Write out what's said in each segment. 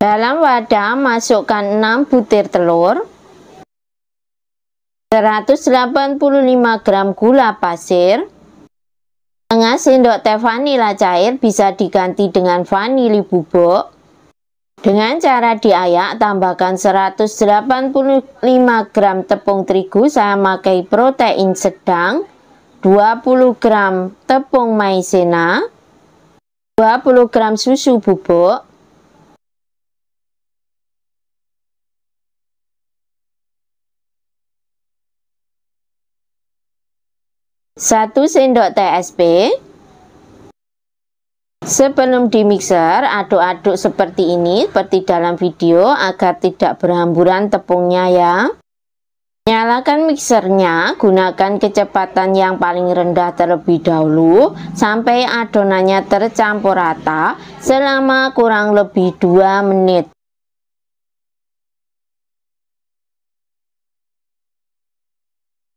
Dalam wadah masukkan 6 butir telur, 185 gram gula pasir, setengah sendok teh vanila cair bisa diganti dengan vanili bubuk. Dengan cara diayak, tambahkan 185 gram tepung terigu saya pakai protein sedang, 20 gram tepung maizena, 20 gram susu bubuk, 1 sendok teh SP Sebelum dimixer, aduk-aduk seperti ini, seperti dalam video, agar tidak berhamburan tepungnya ya. Nyalakan mixernya, gunakan kecepatan yang paling rendah terlebih dahulu, sampai adonannya tercampur rata selama kurang lebih 2 menit.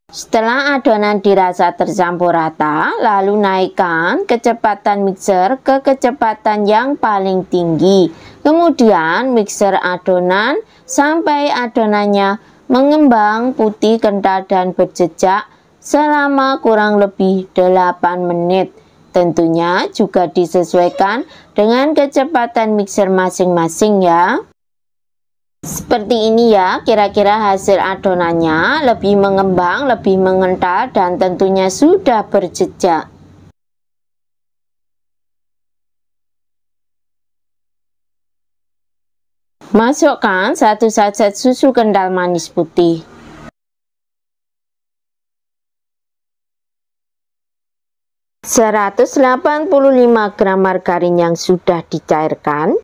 Setelah adonan dirasa tercampur rata, lalu naikkan kecepatan mixer ke kecepatan yang paling tinggi. Kemudian mixer adonan sampai adonannya mengembang putih kental dan berjejak selama kurang lebih 8 menit. Tentunya juga disesuaikan dengan kecepatan mixer masing-masing ya. Seperti ini ya, kira-kira hasil adonannya lebih mengembang, lebih mengental, dan tentunya sudah berjejak. Masukkan satu sachet susu kental manis putih. Seratus delapan puluh lima gram margarin yang sudah dicairkan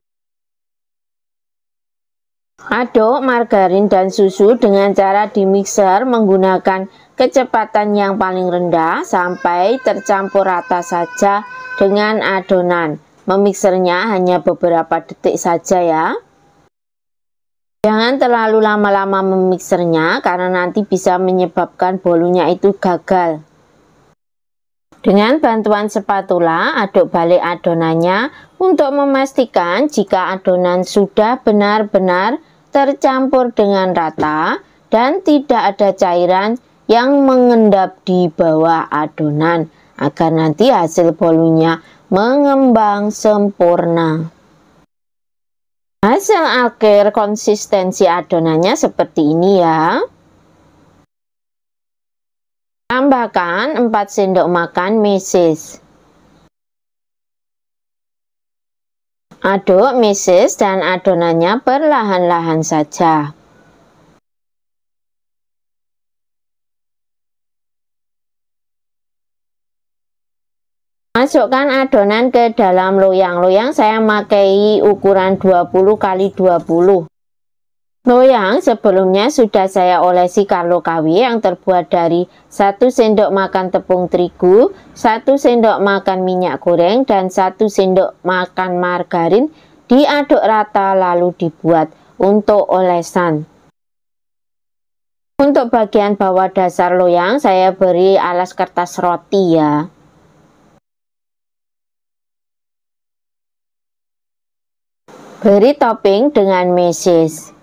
Aduk margarin dan susu dengan cara dimixer menggunakan kecepatan yang paling rendah sampai tercampur rata saja dengan adonan. Memixernya hanya beberapa detik saja ya. Jangan terlalu lama-lama memixernya karena nanti bisa menyebabkan bolunya itu gagal. Dengan bantuan spatula, aduk balik adonannya untuk memastikan jika adonan sudah benar-benar tercampur dengan rata dan tidak ada cairan yang mengendap di bawah adonan agar nanti hasil bolunya mengembang sempurna. Hasil akhir konsistensi adonannya seperti ini ya. Tambahkan 4 sendok makan meses. Aduk misis dan adonannya perlahan-lahan saja. Masukkan adonan ke dalam loyang. Loyang saya pakai ukuran 20 kali 20. Loyang sebelumnya sudah saya olesi Kawi yang terbuat dari 1 sendok makan tepung terigu, 1 sendok makan minyak goreng, dan 1 sendok makan margarin diaduk rata lalu dibuat untuk olesan. Untuk bagian bawah dasar loyang saya beri alas kertas roti ya. Beri topping dengan meses.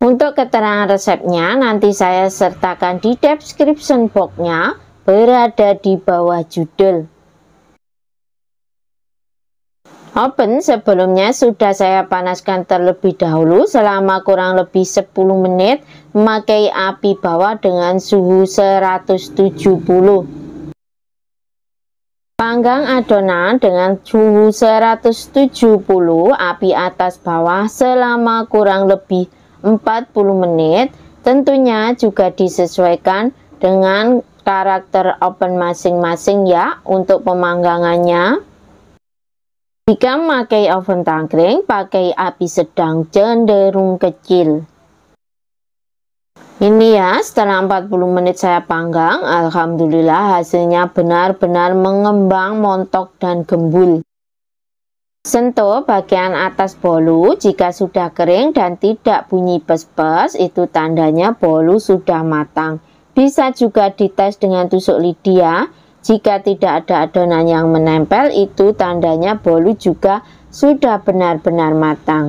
Untuk keterangan resepnya nanti saya sertakan di description box-nya berada di bawah judul. Oven sebelumnya sudah saya panaskan terlebih dahulu selama kurang lebih 10 menit memakai api bawah dengan suhu 170 Panggang adonan dengan suhu 170 api atas bawah selama kurang lebih 40 menit tentunya juga disesuaikan dengan karakter open masing-masing ya untuk pemanggangannya jika memakai oven tangkring pakai api sedang cenderung kecil ini ya setelah 40 menit saya panggang Alhamdulillah hasilnya benar-benar mengembang montok dan gembul Sentuh bagian atas bolu jika sudah kering dan tidak bunyi pes-pes itu tandanya bolu sudah matang. Bisa juga dites dengan tusuk lidia. Jika tidak ada adonan yang menempel itu tandanya bolu juga sudah benar-benar matang.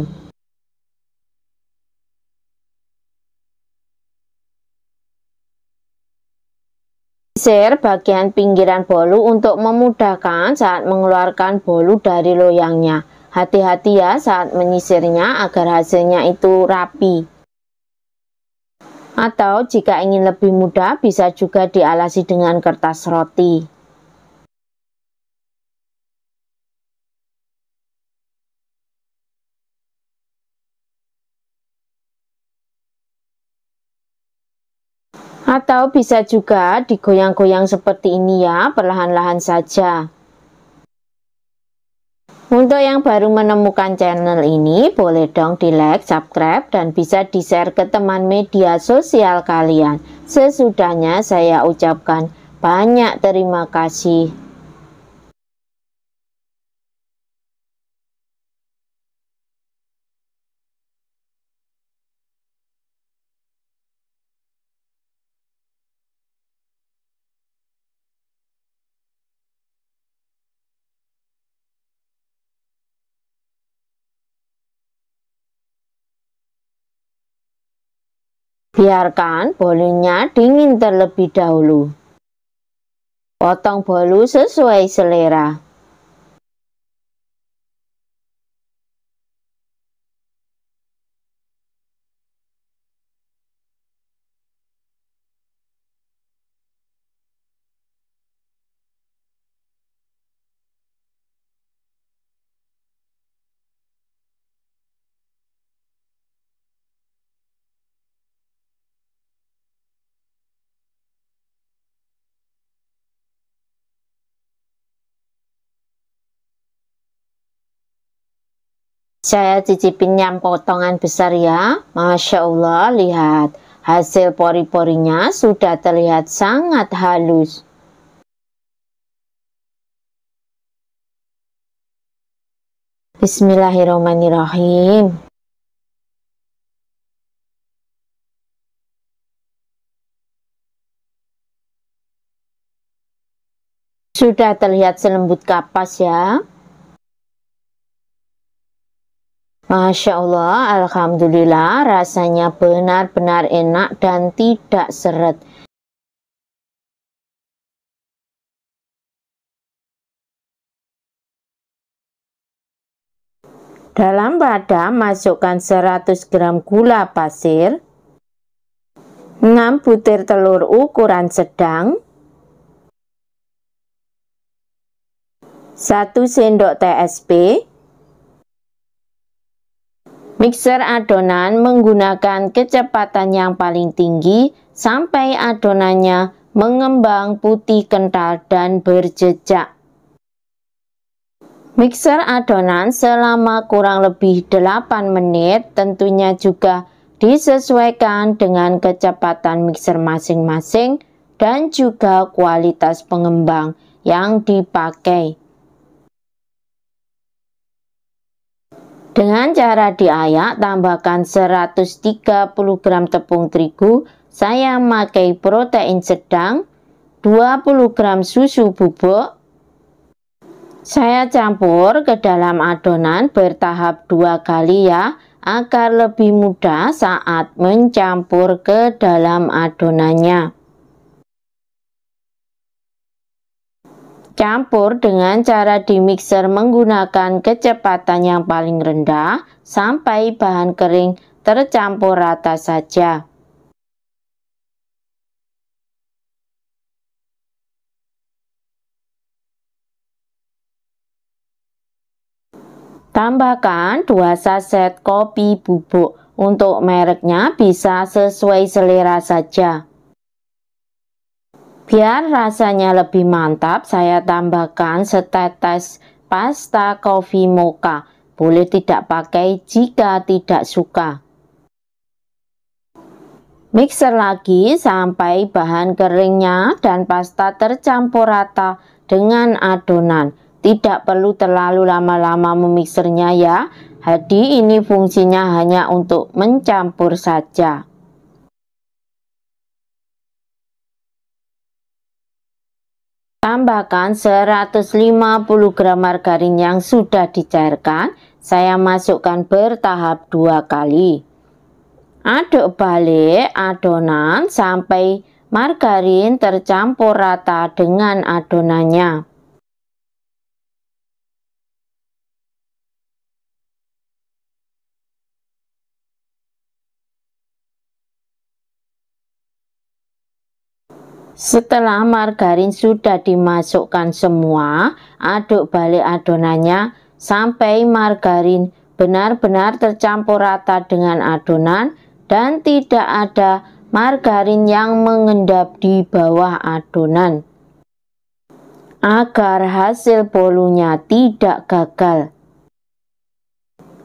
Sisir bagian pinggiran bolu untuk memudahkan saat mengeluarkan bolu dari loyangnya. Hati-hati ya saat menyisirnya agar hasilnya itu rapi. Atau jika ingin lebih mudah bisa juga dialasi dengan kertas roti. Atau bisa juga digoyang-goyang seperti ini ya, perlahan-lahan saja. Untuk yang baru menemukan channel ini, boleh dong di like, subscribe, dan bisa di share ke teman media sosial kalian. Sesudahnya saya ucapkan banyak terima kasih. Biarkan bolunya dingin terlebih dahulu. Potong bolu sesuai selera. Saya cicipin yang potongan besar ya. Masya Allah, lihat. Hasil pori-porinya sudah terlihat sangat halus. Bismillahirrahmanirrahim. Sudah terlihat selembut kapas ya. Masya Allah, Alhamdulillah rasanya benar-benar enak dan tidak seret. Dalam wadah masukkan 100 gram gula pasir, 6 butir telur ukuran sedang, 1 sendok TSP, Mixer adonan menggunakan kecepatan yang paling tinggi sampai adonannya mengembang putih kental dan berjejak. Mixer adonan selama kurang lebih 8 menit tentunya juga disesuaikan dengan kecepatan mixer masing-masing dan juga kualitas pengembang yang dipakai. Dengan cara diayak, tambahkan 130 gram tepung terigu, saya memakai protein sedang, 20 gram susu bubuk, saya campur ke dalam adonan bertahap dua kali ya, agar lebih mudah saat mencampur ke dalam adonannya. Campur dengan cara di mixer menggunakan kecepatan yang paling rendah sampai bahan kering tercampur rata saja. Tambahkan 2 saset kopi bubuk. Untuk mereknya bisa sesuai selera saja. Biar rasanya lebih mantap, saya tambahkan setetes pasta coffee mocha. Boleh tidak pakai jika tidak suka. Mixer lagi sampai bahan keringnya dan pasta tercampur rata dengan adonan. Tidak perlu terlalu lama-lama memixernya ya. Jadi ini fungsinya hanya untuk mencampur saja. Tambahkan 150 gram margarin yang sudah dicairkan. Saya masukkan bertahap dua kali. Aduk balik adonan sampai margarin tercampur rata dengan adonannya. Setelah margarin sudah dimasukkan semua, aduk balik adonannya sampai margarin benar-benar tercampur rata dengan adonan dan tidak ada margarin yang mengendap di bawah adonan. Agar hasil bolunya tidak gagal.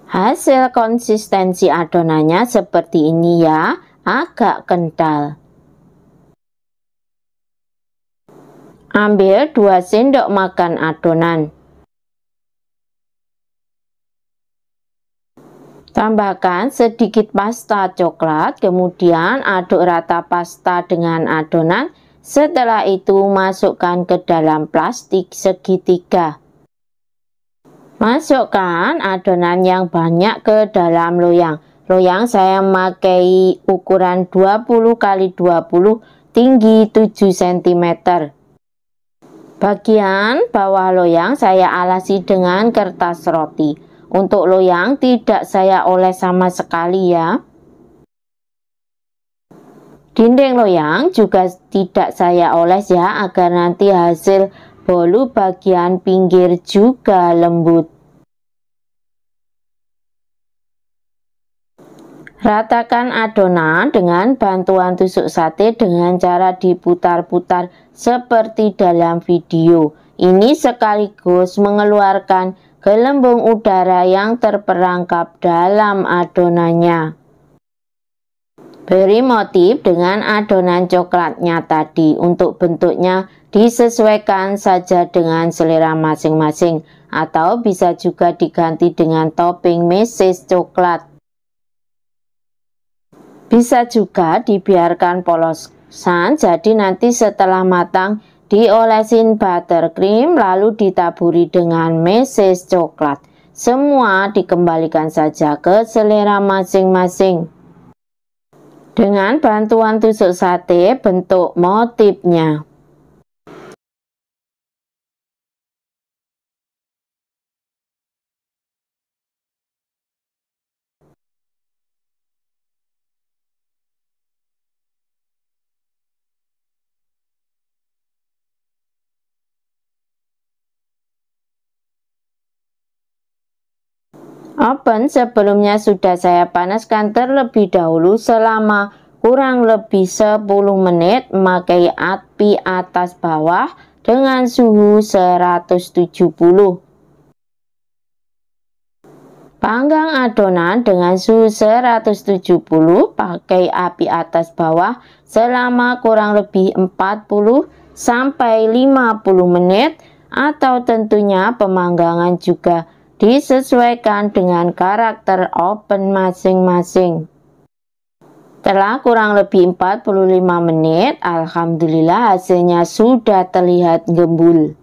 Hasil konsistensi adonannya seperti ini ya, agak kental. Ambil 2 sendok makan adonan. Tambahkan sedikit pasta coklat, kemudian aduk rata pasta dengan adonan. Setelah itu masukkan ke dalam plastik segitiga. Masukkan adonan yang banyak ke dalam loyang. Loyang saya memakai ukuran 20 x 20 tinggi 7 cm. Bagian bawah loyang saya alasi dengan kertas roti. Untuk loyang tidak saya oles sama sekali ya. Dinding loyang juga tidak saya oles ya agar nanti hasil bolu bagian pinggir juga lembut. Ratakan adonan dengan bantuan tusuk sate dengan cara diputar-putar seperti dalam video. Ini sekaligus mengeluarkan gelembung udara yang terperangkap dalam adonannya. Beri motif dengan adonan coklatnya tadi untuk bentuknya disesuaikan saja dengan selera masing-masing atau bisa juga diganti dengan topping meses coklat. Bisa juga dibiarkan polosan, jadi nanti setelah matang diolesin buttercream lalu ditaburi dengan meses coklat. Semua dikembalikan saja ke selera masing-masing. Dengan bantuan tusuk sate bentuk motifnya. Oven sebelumnya sudah saya panaskan terlebih dahulu selama kurang lebih 10 menit memakai api atas bawah dengan suhu 170. Panggang adonan dengan suhu 170 pakai api atas bawah selama kurang lebih 40 sampai 50 menit atau tentunya pemanggangan juga disesuaikan dengan karakter open masing-masing. Setelah kurang lebih 45 menit, Alhamdulillah hasilnya sudah terlihat gembul.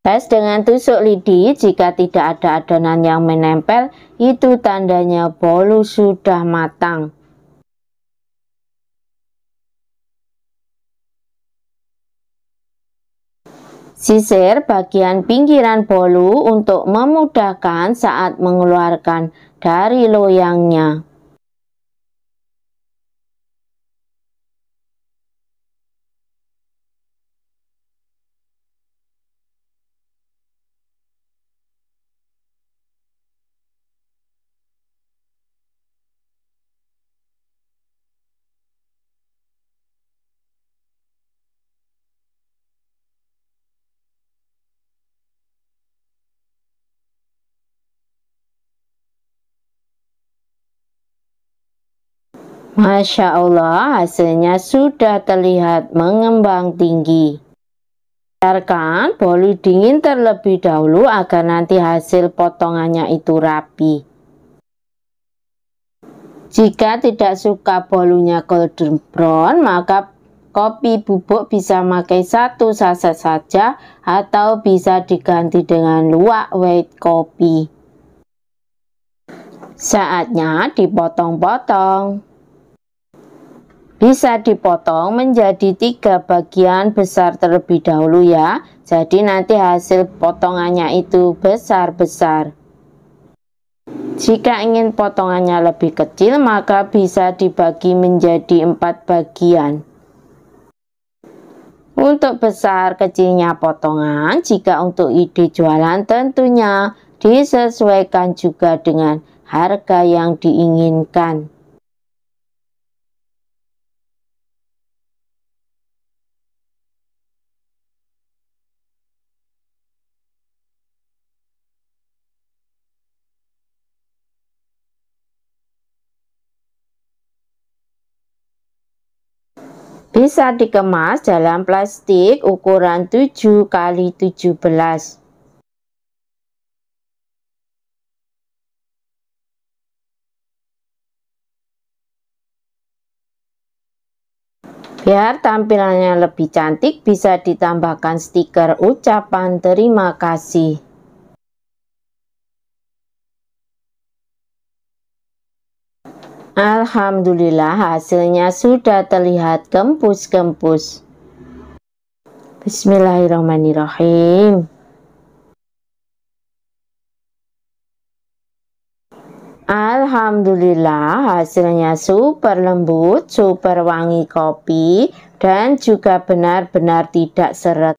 Tes dengan tusuk lidi, jika tidak ada adonan yang menempel, itu tandanya bolu sudah matang. Sisir bagian pinggiran bolu untuk memudahkan saat mengeluarkan dari loyangnya. Masya Allah, hasilnya sudah terlihat mengembang tinggi. Biarkan bolu dingin terlebih dahulu agar nanti hasil potongannya itu rapi. Jika tidak suka bolunya golden brown, maka kopi bubuk bisa pakai satu saset saja atau bisa diganti dengan luak white kopi. Saatnya dipotong-potong bisa dipotong menjadi tiga bagian besar terlebih dahulu ya jadi nanti hasil potongannya itu besar-besar jika ingin potongannya lebih kecil maka bisa dibagi menjadi empat bagian untuk besar kecilnya potongan jika untuk ide jualan tentunya disesuaikan juga dengan harga yang diinginkan Bisa dikemas dalam plastik ukuran 7 kali 17. Biar tampilannya lebih cantik, bisa ditambahkan stiker ucapan terima kasih. Alhamdulillah hasilnya sudah terlihat kempus-kempus. Bismillahirrahmanirrahim. Alhamdulillah hasilnya super lembut, super wangi kopi dan juga benar-benar tidak seret.